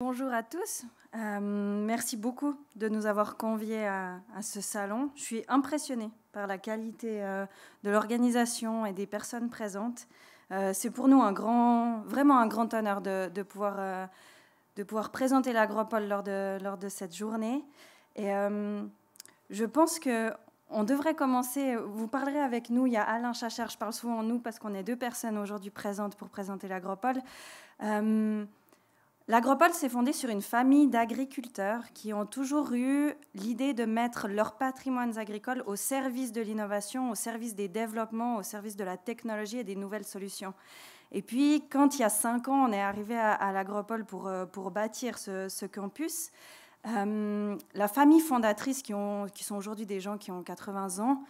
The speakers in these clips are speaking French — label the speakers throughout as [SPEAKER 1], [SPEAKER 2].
[SPEAKER 1] Bonjour à tous. Euh, merci beaucoup de nous avoir conviés à, ce salon. Je suis impressionnée par la qualité euh, de l'organisation et des personnes présentes. Euh, c'est pour nous un grand, vraiment un grand honneur de, pouvoir, de pouvoir présenter l'agropole lors de, lors de cette journée. Et je pense que on devrait commencer. Vous parlerez avec nous. Il y a Alain Chachère, Je parle souvent nous parce qu'on est deux personnes aujourd'hui présentes pour présenter l'agropole. L'agropole s'est fondée sur une famille d'agriculteurs qui ont toujours eu l'idée de mettre leurs patrimoines agricoles au service de l'innovation, au service des développements, au service de la technologie et des nouvelles solutions. Et puis, quand il y a cinq ans, on est arrivé à, l'agropole pour, euh, pour, bâtir ce, campus, euh, la famille fondatrice, qui, sont aujourd'hui des gens qui ont 80 ans,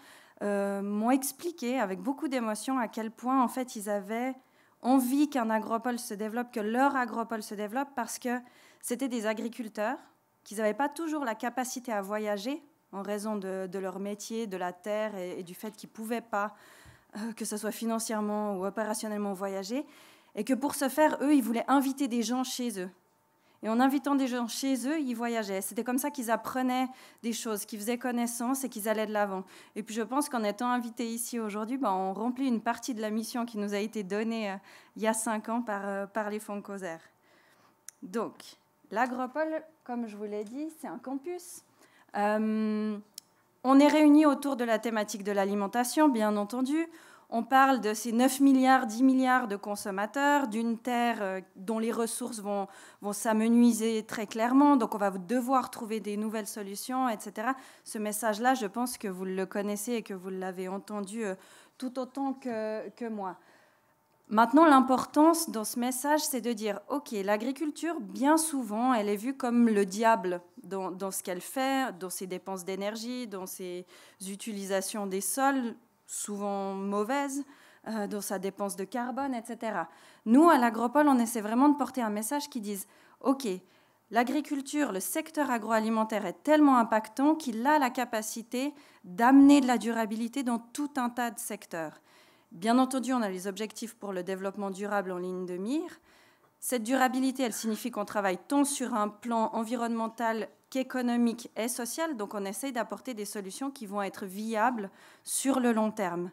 [SPEAKER 1] euh, m'ont expliqué avec beaucoup d'émotion à quel point, en fait, ils avaient envie qu'un agropole se développe, que leur agropole se développe, parce que c'était des agriculteurs qu'ils n'avaient pas toujours la capacité à voyager en raison de, leur métier, de la terre et, du fait qu'ils ne pouvaient pas, euh, que ce soit financièrement ou opérationnellement, voyager. Et que pour ce faire, eux, ils voulaient inviter des gens chez eux. Et en invitant des gens chez eux, ils voyageaient. C'était comme ça qu'ils apprenaient des choses, qu'ils faisaient connaissance et qu'ils allaient de l'avant. Et puis je pense qu'en étant invités ici aujourd'hui, bah, on remplit une partie de la mission qui nous a été donnée euh, il y a cinq ans par, euh, par les fonds Donc, l'agropole, comme je vous l'ai dit, c'est un campus. Euh, on est réunis autour de la thématique de l'alimentation, bien entendu. On parle de ces 9 milliards, 10 milliards de consommateurs, d'une terre euh, dont les ressources vont, vont s'amenuiser très clairement, donc on va devoir trouver des nouvelles solutions, etc. Ce message-là, je pense que vous le connaissez et que vous l'avez entendu euh, tout autant que, moi. Maintenant, l'importance dans ce message, c'est de dire, OK, l'agriculture, bien souvent, elle est vue comme le diable dans, dans ce qu'elle fait, dans ses dépenses d'énergie, dans ses utilisations des sols, souvent mauvaise euh, dans sa dépense de carbone, etc. Nous, à l'agropole, on essaie vraiment de porter un message qui dise, OK, l'agriculture, le secteur agroalimentaire est tellement impactant qu'il a la capacité d'amener de la durabilité dans tout un tas de secteurs. Bien entendu, on a les objectifs pour le développement durable en ligne de mire. Cette durabilité, elle signifie qu'on travaille tant sur un plan environnemental économique et sociale. Donc on essaye d'apporter des solutions qui vont être viables sur le long terme.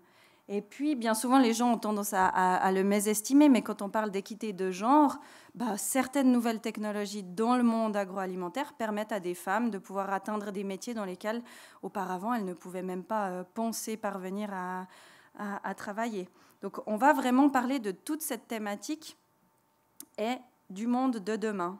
[SPEAKER 1] Et puis, bien souvent, les gens ont tendance à, le mésestimer, mais quand on parle d'équité de genre, bah, certaines nouvelles technologies dans le monde agroalimentaire permettent à des femmes de pouvoir atteindre des métiers dans lesquels auparavant elles ne pouvaient même pas euh, penser parvenir à, à travailler. Donc on va vraiment parler de toute cette thématique et du monde de demain.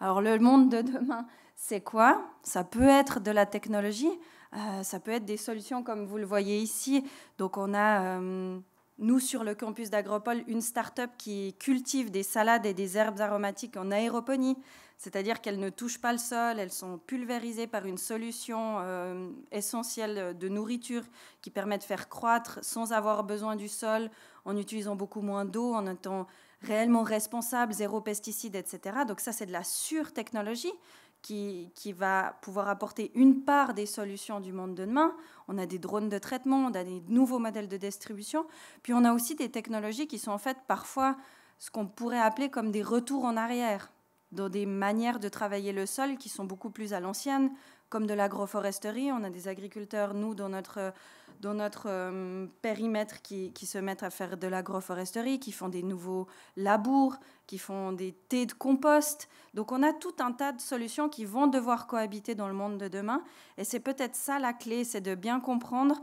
[SPEAKER 1] Alors le monde de demain, c'est quoi Ça peut être de la technologie, euh, ça peut être des solutions comme vous le voyez ici. Donc on a, euh, nous sur le campus d'Agropole, une start-up qui cultive des salades et des herbes aromatiques en aéroponie, c'est-à-dire qu'elles ne touchent pas le sol, elles sont pulvérisées par une solution euh, essentielle de nourriture qui permet de faire croître sans avoir besoin du sol, en utilisant beaucoup moins d'eau, en étant réellement responsable, zéro pesticide, etc. Donc ça, c'est de la surtechnologie. technologie qui, va pouvoir apporter une part des solutions du monde de demain. On a des drones de traitement, on a des nouveaux modèles de distribution, puis on a aussi des technologies qui sont en fait parfois ce qu'on pourrait appeler comme des retours en arrière, dans des manières de travailler le sol qui sont beaucoup plus à l'ancienne, comme de l'agroforesterie. On a des agriculteurs, nous, dans notre, dans notre euh, périmètre, qui, qui, se mettent à faire de l'agroforesterie, qui font des nouveaux labours, qui font des thés de compost. Donc on a tout un tas de solutions qui vont devoir cohabiter dans le monde de demain. Et c'est peut-être ça la clé, c'est de bien comprendre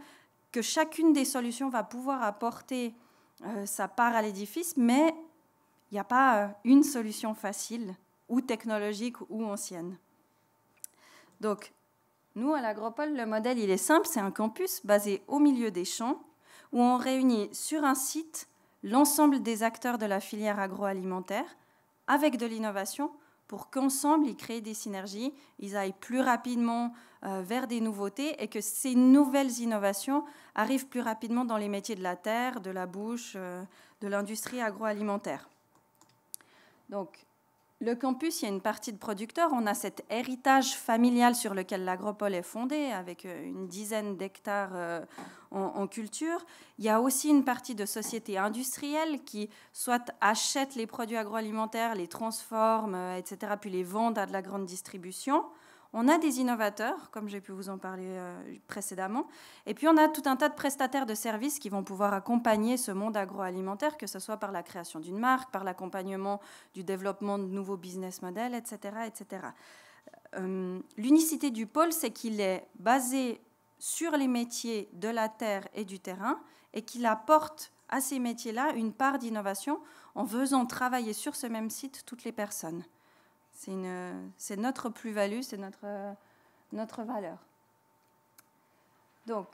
[SPEAKER 1] que chacune des solutions va pouvoir apporter euh, sa part à l'édifice, mais il n'y a pas euh, une solution facile ou technologique ou ancienne. Donc, nous, à l'agropole, le modèle, il est simple, c'est un campus basé au milieu des champs où on réunit sur un site l'ensemble des acteurs de la filière agroalimentaire avec de l'innovation pour qu'ensemble, ils créent des synergies, ils aillent plus rapidement euh, vers des nouveautés et que ces nouvelles innovations arrivent plus rapidement dans les métiers de la terre, de la bouche, euh, de l'industrie agroalimentaire. Donc, le campus, il y a une partie de producteurs. On a cet héritage familial sur lequel l'agropole est fondée, avec euh, une dizaine d'hectares euh, en, culture. Il y a aussi une partie de sociétés industrielles qui soit achètent les produits agroalimentaires, les transforment, euh, etc., puis les vendent à de la grande distribution. On a des innovateurs, comme j'ai pu vous en parler euh, précédemment, et puis on a tout un tas de prestataires de services qui vont pouvoir accompagner ce monde agroalimentaire, que ce soit par la création d'une marque, par l'accompagnement du développement de nouveaux business models, etc. etc. Euh, l'unicité du pôle, c'est qu'il est basé sur les métiers de la terre et du terrain et qu'il apporte à ces métiers-là une part d'innovation en faisant travailler sur ce même site toutes les personnes. C'est notre plus-value, c'est notre, valeur. Donc,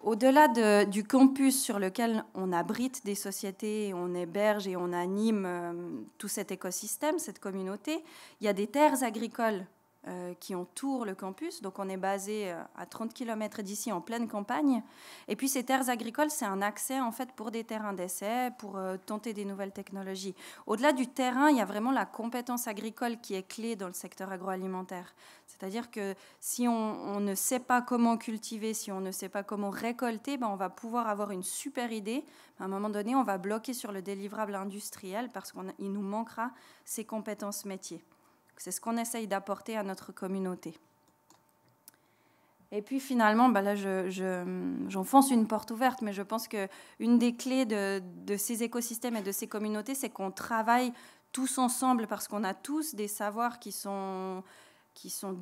[SPEAKER 1] au-delà du campus sur lequel on abrite des sociétés, on héberge et on anime euh, tout cet écosystème, cette communauté, il y a des terres agricoles euh, qui entourent le campus. Donc on est basé euh, à 30 km d'ici en pleine campagne. Et puis ces terres agricoles, c'est un accès en fait pour des terrains d'essai, pour euh, tenter des nouvelles technologies. Au-delà du terrain, il y a vraiment la compétence agricole qui est clé dans le secteur agroalimentaire. C'est-à-dire que si on, ne sait pas comment cultiver, si on ne sait pas comment récolter, ben, on va pouvoir avoir une super idée. À un moment donné, on va bloquer sur le délivrable industriel parce qu'il nous manquera ces compétences métiers. C'est ce qu'on essaye d'apporter à notre communauté. Et puis finalement, bah là, j'enfonce une porte ouverte, mais je pense qu'une des clés de, ces écosystèmes et de ces communautés, c'est qu'on travaille tous ensemble parce qu'on a tous des savoirs qui sont,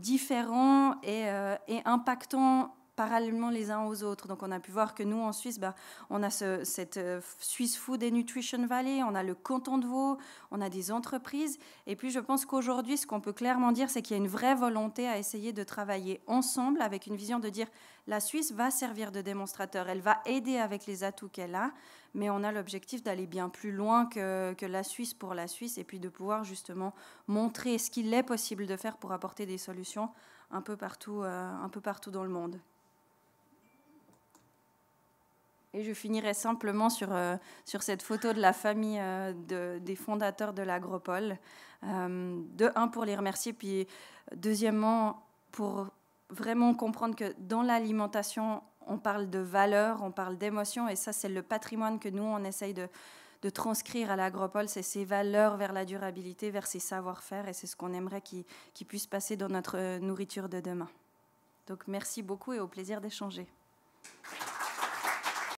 [SPEAKER 1] différents et euh, impactants parallèlement les uns aux autres. Donc on a pu voir que nous, en Suisse, bah, on a cette euh, Swiss Food and Nutrition Valley, on a le canton de Vaud, on a des entreprises. Et puis je pense qu'aujourd'hui, ce qu'on peut clairement dire, c'est qu'il y a une vraie volonté à essayer de travailler ensemble avec une vision de dire la Suisse va servir de démonstrateur, elle va aider avec les atouts qu'elle a, mais on a l'objectif d'aller bien plus loin que, la Suisse pour la Suisse et puis de pouvoir justement montrer ce qu'il est possible de faire pour apporter des solutions un peu partout euh, dans le monde. Et je finirai simplement sur, euh, sur cette photo de la famille euh, de, des fondateurs de l'Agropole. Euh, de un, pour les remercier, puis deuxièmement, pour vraiment comprendre que dans l'alimentation, on parle de valeur, on parle d'émotion, et ça, c'est le patrimoine que nous, on essaye de, de transcrire à l'Agropole, c'est ces valeurs vers la durabilité, vers ces savoir-faire, et c'est ce qu'on aimerait qui qu puisse passer dans notre euh, nourriture de demain. Donc merci beaucoup et au plaisir d'échanger.